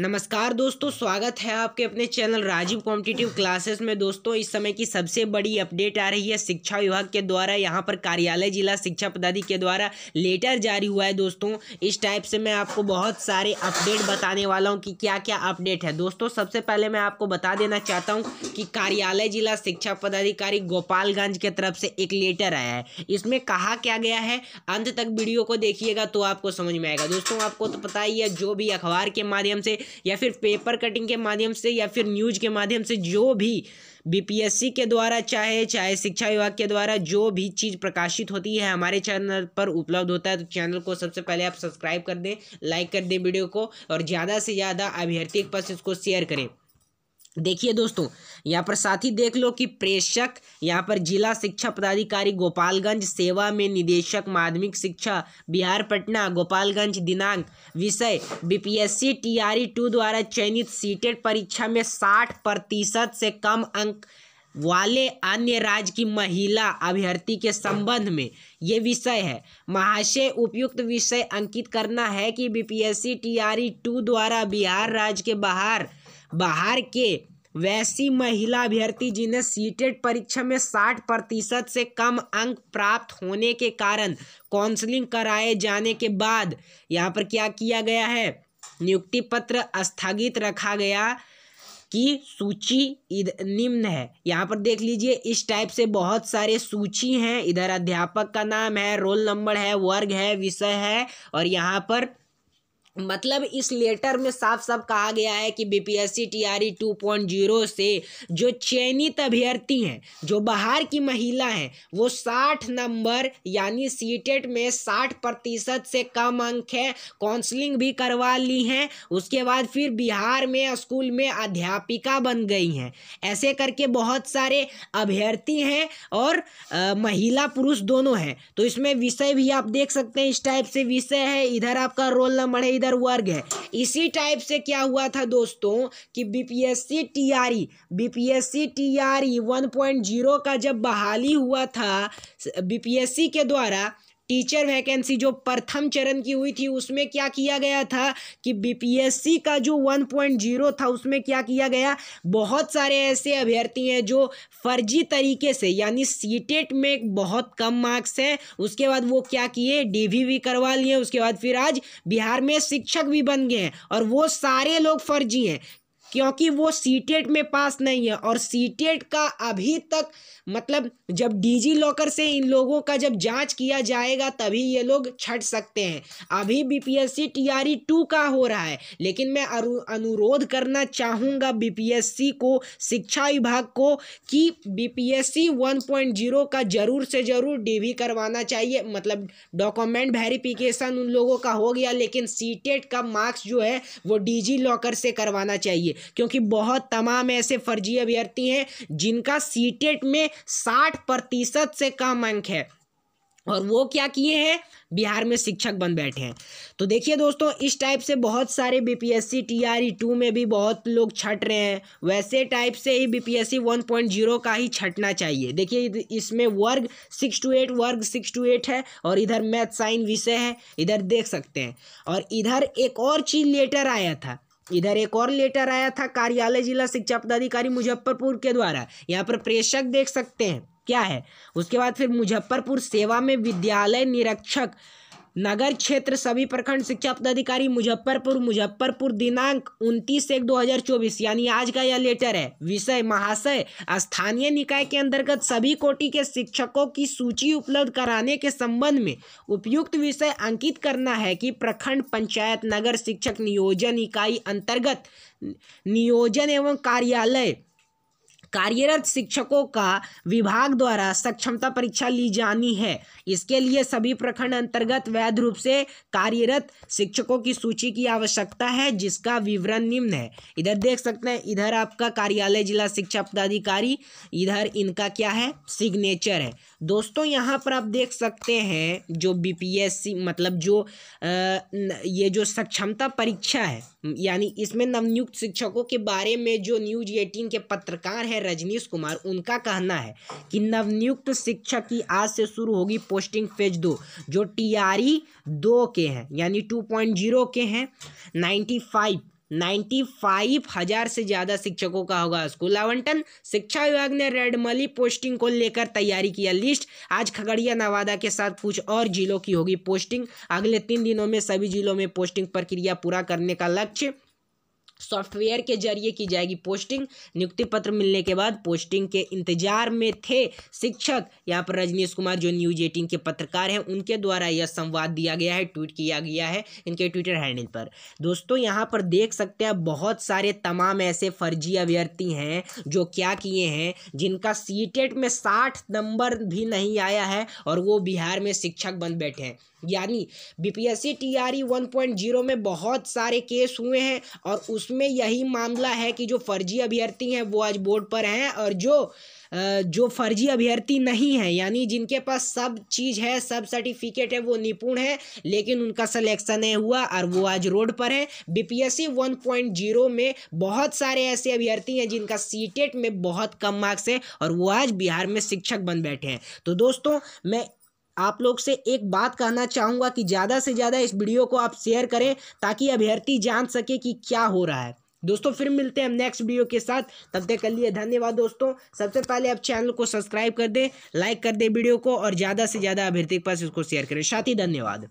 नमस्कार दोस्तों स्वागत है आपके अपने चैनल राजीव कॉम्पिटिटिव क्लासेस में दोस्तों इस समय की सबसे बड़ी अपडेट आ रही है शिक्षा विभाग के द्वारा यहां पर कार्यालय जिला शिक्षा पदाधिकारी के द्वारा लेटर जारी हुआ है दोस्तों इस टाइप से मैं आपको बहुत सारे अपडेट बताने वाला हूं कि क्या क्या अपडेट है दोस्तों सबसे पहले मैं आपको बता देना चाहता हूँ कि कार्यालय जिला शिक्षा पदाधिकारी गोपालगंज के तरफ से एक लेटर आया है इसमें कहा क्या गया है अंत तक वीडियो को देखिएगा तो आपको समझ में आएगा दोस्तों आपको तो पता ही है जो भी अखबार के माध्यम से या फिर पेपर कटिंग के माध्यम से या फिर न्यूज के माध्यम से जो भी बीपीएससी के द्वारा चाहे चाहे शिक्षा विभाग के द्वारा जो भी चीज़ प्रकाशित होती है हमारे चैनल पर उपलब्ध होता है तो चैनल को सबसे पहले आप सब्सक्राइब कर दें लाइक कर दें वीडियो को और ज़्यादा से ज़्यादा अभ्यर्थी के पास इसको शेयर करें देखिए दोस्तों यहाँ पर साथ ही देख लो कि प्रेषक यहाँ पर जिला शिक्षा पदाधिकारी गोपालगंज सेवा में निदेशक माध्यमिक शिक्षा बिहार पटना गोपालगंज दिनांक विषय बीपीएससी टीआरई टू द्वारा चयनित सीटेट परीक्षा में साठ प्रतिशत से कम अंक वाले अन्य राज्य की महिला अभ्यर्थी के संबंध में ये विषय है महाशय उपयुक्त विषय अंकित करना है कि बी पी टू द्वारा बिहार राज्य के बाहर बाहर के वैसी महिला अभ्यर्थी जिन्हें सीटेट परीक्षा में 60 प्रतिशत से कम अंक प्राप्त होने के कारण काउंसलिंग कराए जाने के बाद यहाँ पर क्या किया गया है नियुक्ति पत्र स्थगित रखा गया की सूची निम्न है यहाँ पर देख लीजिए इस टाइप से बहुत सारे सूची हैं इधर अध्यापक का नाम है रोल नंबर है वर्ग है विषय है और यहाँ पर मतलब इस लेटर में साफ साफ कहा गया है कि बीपीएससी टीआरई 2.0 से जो चयनित अभ्यर्थी हैं जो बाहर की महिला हैं वो 60 नंबर यानी सीटेट e में 60 प्रतिशत से कम अंक है काउंसलिंग भी करवा ली हैं उसके बाद फिर बिहार में स्कूल में अध्यापिका बन गई हैं ऐसे करके बहुत सारे अभ्यर्थी हैं और आ, महिला पुरुष दोनों हैं तो इसमें विषय भी आप देख सकते हैं इस टाइप से विषय है इधर आपका रोल नंबर है इधर अंदर वर्ग है इसी टाइप से क्या हुआ था दोस्तों कि बीपीएससी टीआरई बीपीएससी टीआरई 1.0 का जब बहाली हुआ था बीपीएससी के द्वारा टीचर वैकेंसी जो प्रथम चरण की हुई थी उसमें क्या किया गया था कि बीपीएससी का जो 1.0 था उसमें क्या किया गया बहुत सारे ऐसे अभ्यर्थी हैं जो फर्जी तरीके से यानी सीटेट e में बहुत कम मार्क्स हैं उसके बाद वो क्या किए डी भी करवा लिए उसके बाद फिर आज बिहार में शिक्षक भी बन गए हैं और वो सारे लोग फर्जी हैं क्योंकि वो सीटेट e में पास नहीं है और सीटेट e का अभी तक मतलब जब डीजी लॉकर से इन लोगों का जब जांच किया जाएगा तभी ये लोग छट सकते हैं अभी बीपीएससी टीआरई टू का हो रहा है लेकिन मैं अनुरोध करना चाहूँगा बीपीएससी को शिक्षा विभाग को कि बीपीएससी 1.0 का ज़रूर से ज़रूर डीवी करवाना चाहिए मतलब डॉक्यूमेंट वेरिफिकेशन उन लोगों का हो गया लेकिन सी e का मार्क्स जो है वो डी लॉकर से करवाना चाहिए क्योंकि बहुत तमाम ऐसे फर्जी अभ्यर्थी हैं जिनका सीटेट में साठ प्रतिशत से कम अंक है और वो क्या किए हैं बिहार में शिक्षक बन बैठे हैं तो देखिए दोस्तों इस टाइप से बहुत सारे बीपीएससी टीआरई टू में भी बहुत लोग छट रहे हैं वैसे टाइप से ही बीपीएससी वन पॉइंट जीरो का ही छटना चाहिए देखिए इसमें वर्ग सिक्स टू एट वर्ग सिक्स टू एट है और इधर मैथ साइन विषय है इधर देख सकते हैं और इधर एक और चीज़ लेटर आया था इधर एक और लेटर आया था कार्यालय जिला शिक्षा पदाधिकारी मुजफ्फरपुर के द्वारा यहाँ पर प्रेषक देख सकते हैं क्या है उसके बाद फिर मुजफ्फरपुर सेवा में विद्यालय निरीक्षक नगर क्षेत्र सभी प्रखंड शिक्षा पदाधिकारी मुजफ्फरपुर मुजफ्फरपुर दिनांक उनतीस एक 2024 यानी आज का यह लेटर है विषय महाशय स्थानीय निकाय के अंतर्गत सभी कोटि के शिक्षकों की सूची उपलब्ध कराने के संबंध में उपयुक्त विषय अंकित करना है कि प्रखंड पंचायत नगर शिक्षक नियोजन इकाई अंतर्गत नियोजन एवं कार्यालय कार्यरत शिक्षकों का विभाग द्वारा सक्षमता परीक्षा ली जानी है इसके लिए सभी प्रखंड अंतर्गत वैध रूप से कार्यरत शिक्षकों की सूची की आवश्यकता है जिसका विवरण निम्न है इधर देख सकते हैं इधर आपका कार्यालय जिला शिक्षा पदाधिकारी इधर इनका क्या है सिग्नेचर है दोस्तों यहाँ पर आप देख सकते हैं जो बी मतलब जो आ, ये जो सक्षमता परीक्षा है यानी इसमें नवनियुक्त शिक्षकों के बारे में जो न्यूज एटीन के पत्रकार है हैं रजनीश कुमार उनका कहना है कि नवनियुक्त शिक्षक की आज से शुरू होगी पोस्टिंग फेज दो जो टी टीआरई दो के हैं यानी टू पॉइंट जीरो के हैं नाइन्टी फाइव नाइन्टी फाइव हजार से ज़्यादा शिक्षकों का होगा स्कूल आवंटन शिक्षा विभाग ने रेडमली पोस्टिंग को लेकर तैयारी किया लिस्ट आज खगड़िया नवादा के साथ कुछ और जिलों की होगी पोस्टिंग अगले तीन दिनों में सभी जिलों में पोस्टिंग प्रक्रिया पूरा करने का लक्ष्य सॉफ्टवेयर के जरिए की जाएगी पोस्टिंग नियुक्ति पत्र मिलने के बाद पोस्टिंग के इंतजार में थे शिक्षक यहाँ पर रजनीश कुमार जो न्यूज एटीन के पत्रकार हैं उनके द्वारा यह संवाद दिया गया है ट्वीट किया गया है इनके ट्विटर हैंडल पर दोस्तों यहाँ पर देख सकते हैं बहुत सारे तमाम ऐसे फर्जी अभ्यर्थी हैं जो क्या किए हैं जिनका सी में साठ नंबर भी नहीं आया है और वो बिहार में शिक्षक बन बैठे हैं यानी बीपीएससी टीआरई 1.0 में बहुत सारे केस हुए हैं और उस उसमें यही मामला है कि जो फर्जी अभ्यर्थी हैं वो आज बोर्ड पर हैं और जो जो फर्जी अभ्यर्थी नहीं है यानी जिनके पास सब चीज़ है सब सर्टिफिकेट है वो निपुण है लेकिन उनका सिलेक्शन नहीं हुआ और वो आज रोड पर हैं बीपीएससी 1.0 में बहुत सारे ऐसे अभ्यर्थी हैं जिनका सीटेट e में बहुत कम मार्क्स है और वो आज बिहार में शिक्षक बन बैठे हैं तो दोस्तों मैं आप लोग से एक बात कहना चाहूँगा कि ज़्यादा से ज़्यादा इस वीडियो को आप शेयर करें ताकि अभ्यर्थी जान सके कि क्या हो रहा है दोस्तों फिर मिलते हैं नेक्स्ट वीडियो के साथ तब तक कर लिए धन्यवाद दोस्तों सबसे पहले आप चैनल को सब्सक्राइब कर दें लाइक कर दें वीडियो को और ज़्यादा से ज़्यादा अभ्यर्थी के पास इसको शेयर करें साथ ही धन्यवाद